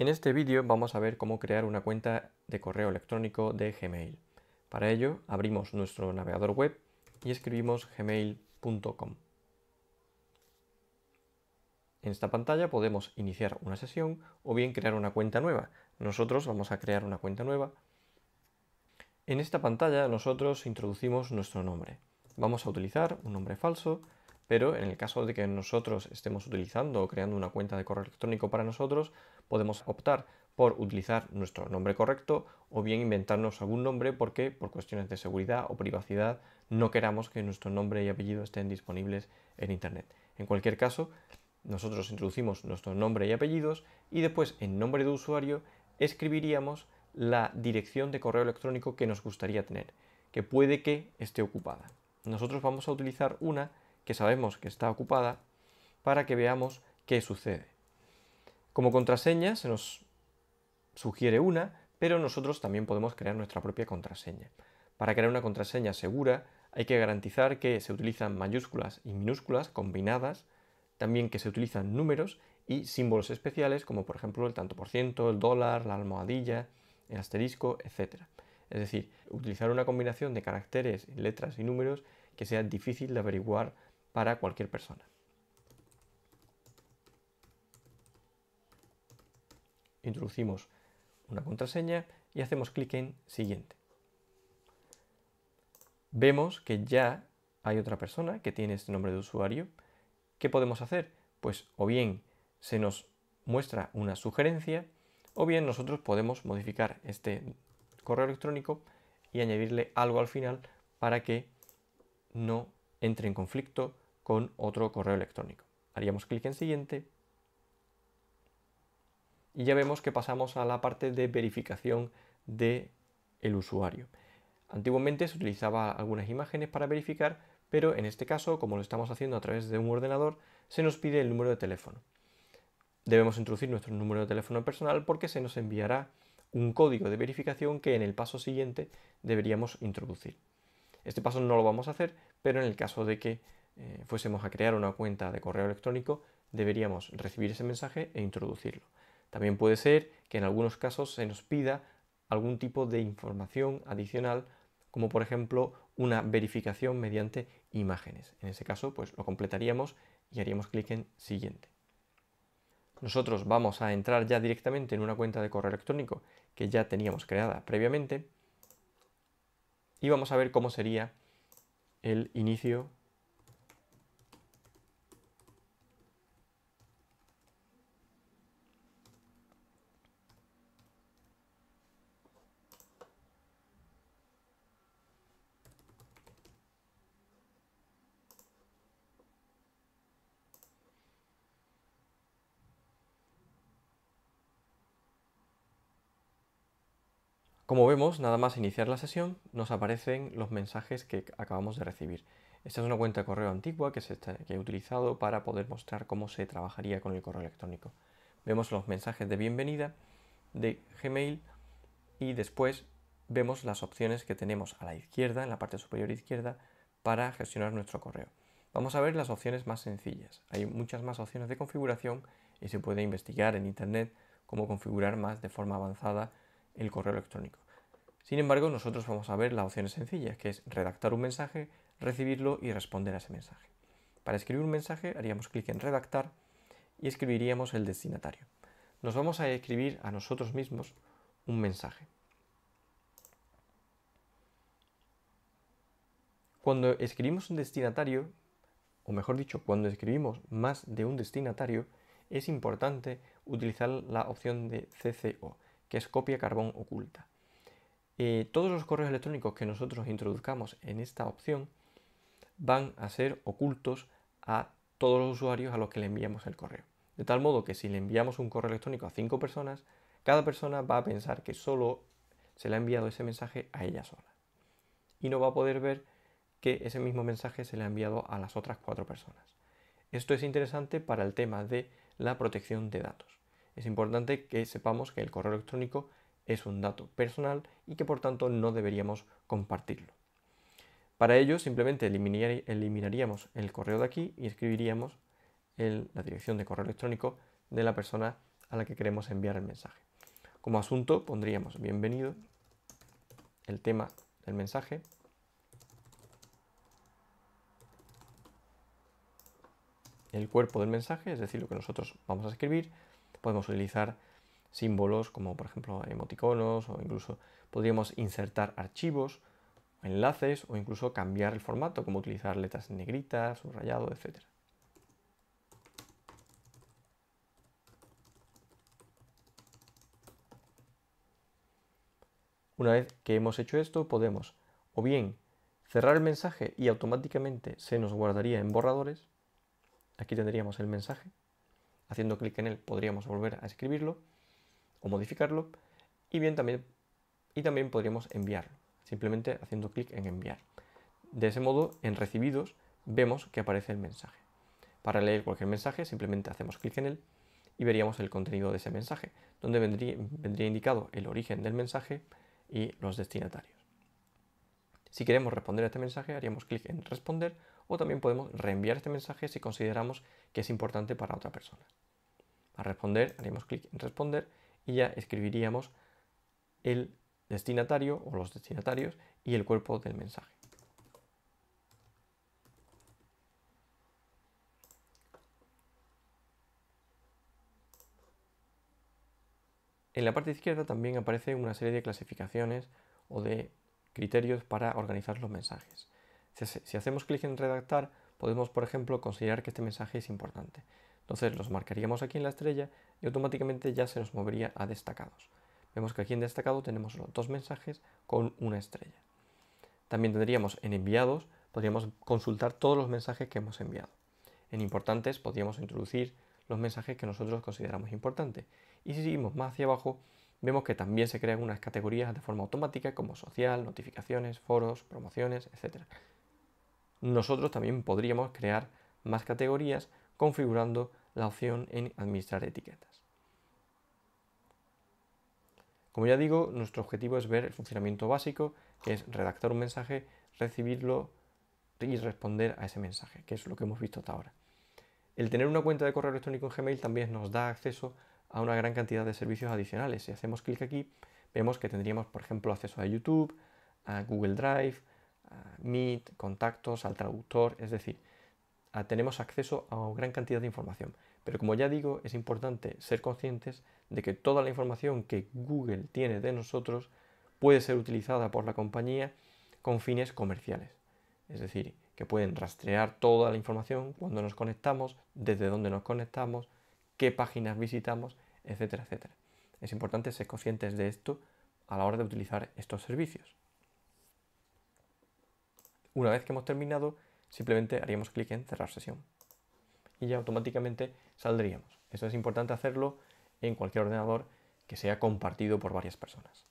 En este vídeo vamos a ver cómo crear una cuenta de correo electrónico de Gmail. Para ello abrimos nuestro navegador web y escribimos gmail.com. En esta pantalla podemos iniciar una sesión o bien crear una cuenta nueva. Nosotros vamos a crear una cuenta nueva. En esta pantalla nosotros introducimos nuestro nombre. Vamos a utilizar un nombre falso, pero en el caso de que nosotros estemos utilizando o creando una cuenta de correo electrónico para nosotros, podemos optar por utilizar nuestro nombre correcto o bien inventarnos algún nombre porque por cuestiones de seguridad o privacidad no queramos que nuestro nombre y apellido estén disponibles en Internet. En cualquier caso, nosotros introducimos nuestro nombre y apellidos y después en nombre de usuario escribiríamos la dirección de correo electrónico que nos gustaría tener, que puede que esté ocupada. Nosotros vamos a utilizar una que sabemos que está ocupada para que veamos qué sucede. Como contraseña se nos sugiere una, pero nosotros también podemos crear nuestra propia contraseña. Para crear una contraseña segura hay que garantizar que se utilizan mayúsculas y minúsculas combinadas, también que se utilizan números y símbolos especiales como por ejemplo el tanto por ciento, el dólar, la almohadilla, el asterisco, etc. Es decir, utilizar una combinación de caracteres, letras y números que sea difícil de averiguar para cualquier persona. introducimos una contraseña y hacemos clic en siguiente. Vemos que ya hay otra persona que tiene este nombre de usuario. ¿Qué podemos hacer? Pues o bien se nos muestra una sugerencia o bien nosotros podemos modificar este correo electrónico y añadirle algo al final para que no entre en conflicto con otro correo electrónico. Haríamos clic en siguiente y ya vemos que pasamos a la parte de verificación del el usuario. Antiguamente se utilizaba algunas imágenes para verificar, pero en este caso, como lo estamos haciendo a través de un ordenador, se nos pide el número de teléfono. Debemos introducir nuestro número de teléfono personal porque se nos enviará un código de verificación que en el paso siguiente deberíamos introducir. Este paso no lo vamos a hacer, pero en el caso de que eh, fuésemos a crear una cuenta de correo electrónico, deberíamos recibir ese mensaje e introducirlo. También puede ser que en algunos casos se nos pida algún tipo de información adicional, como por ejemplo una verificación mediante imágenes. En ese caso, pues lo completaríamos y haríamos clic en siguiente. Nosotros vamos a entrar ya directamente en una cuenta de correo electrónico que ya teníamos creada previamente y vamos a ver cómo sería el inicio Como vemos, nada más iniciar la sesión nos aparecen los mensajes que acabamos de recibir. Esta es una cuenta de correo antigua que, se he utilizado para poder mostrar cómo se trabajaría con el correo electrónico. Vemos los mensajes de bienvenida de Gmail y después vemos las opciones que tenemos a la izquierda, en la parte superior izquierda, para gestionar nuestro correo. Vamos a ver las opciones más sencillas. Hay muchas más opciones de configuración y se puede investigar en Internet cómo configurar más de forma avanzada el correo electrónico. Sin embargo, nosotros vamos a ver las opciones sencillas, que es redactar un mensaje, recibirlo y responder a ese mensaje. Para escribir un mensaje haríamos clic en redactar y escribiríamos el destinatario. Nos vamos a escribir a nosotros mismos un mensaje. Cuando escribimos un destinatario, o mejor dicho, cuando escribimos más de un destinatario, es importante utilizar la opción de CCO que es copia carbón oculta. Eh, todos los correos electrónicos que nosotros introduzcamos en esta opción van a ser ocultos a todos los usuarios a los que le enviamos el correo. De tal modo que si le enviamos un correo electrónico a cinco personas, cada persona va a pensar que solo se le ha enviado ese mensaje a ella sola. Y no va a poder ver que ese mismo mensaje se le ha enviado a las otras cuatro personas. Esto es interesante para el tema de la protección de datos es importante que sepamos que el correo electrónico es un dato personal y que por tanto no deberíamos compartirlo. Para ello simplemente eliminaríamos el correo de aquí y escribiríamos la dirección de correo electrónico de la persona a la que queremos enviar el mensaje. Como asunto pondríamos bienvenido, el tema del mensaje, el cuerpo del mensaje, es decir, lo que nosotros vamos a escribir, podemos utilizar símbolos como por ejemplo emoticonos o incluso podríamos insertar archivos, enlaces o incluso cambiar el formato como utilizar letras negritas, subrayado, etc. Una vez que hemos hecho esto podemos o bien cerrar el mensaje y automáticamente se nos guardaría en borradores. Aquí tendríamos el mensaje haciendo clic en él podríamos volver a escribirlo o modificarlo y también podríamos enviarlo, simplemente haciendo clic en enviar. De ese modo, en recibidos vemos que aparece el mensaje. Para leer cualquier mensaje simplemente hacemos clic en él y veríamos el contenido de ese mensaje, donde vendría, vendría indicado el origen del mensaje y los destinatarios. Si queremos responder a este mensaje, haríamos clic en responder o también podemos reenviar este mensaje si consideramos que es importante para otra persona. Para responder haremos clic en responder y ya escribiríamos el destinatario o los destinatarios y el cuerpo del mensaje. En la parte izquierda también aparece una serie de clasificaciones o de criterios para organizar los mensajes. Si, hacemos clic en redactar, podemos, por ejemplo, considerar que este mensaje es importante. Entonces los marcaríamos aquí en la estrella y automáticamente ya se nos movería a destacados. Vemos que aquí en destacado tenemos los dos mensajes con una estrella. También tendríamos en enviados, podríamos consultar todos los mensajes que hemos enviado. En importantes podríamos introducir los mensajes que nosotros consideramos importantes. Y si seguimos más hacia abajo, vemos que también se crean unas categorías de forma automática como social, notificaciones, foros, promociones, etc nosotros también podríamos crear más categorías configurando la opción en administrar etiquetas. Como ya digo, nuestro objetivo es ver el funcionamiento básico, que es redactar un mensaje, recibirlo y responder a ese mensaje, que es lo que hemos visto hasta ahora. El tener una cuenta de correo electrónico en Gmail también nos da acceso a una gran cantidad de servicios adicionales. Si hacemos clic aquí, vemos que tendríamos, por ejemplo, acceso a YouTube, a Google Drive, Meet, contactos, al traductor, es decir, tenemos acceso a gran cantidad de información. Pero como ya digo, es importante ser conscientes de que toda la información que Google tiene de nosotros puede ser utilizada por la compañía con fines comerciales. Es decir, que pueden rastrear toda la información cuando nos conectamos, desde dónde nos conectamos, qué páginas visitamos, etcétera, etcétera. Es importante ser conscientes de esto a la hora de utilizar estos servicios. Una vez que hemos terminado, simplemente haríamos clic en cerrar sesión y ya automáticamente saldríamos. Eso es importante hacerlo en cualquier ordenador que sea compartido por varias personas.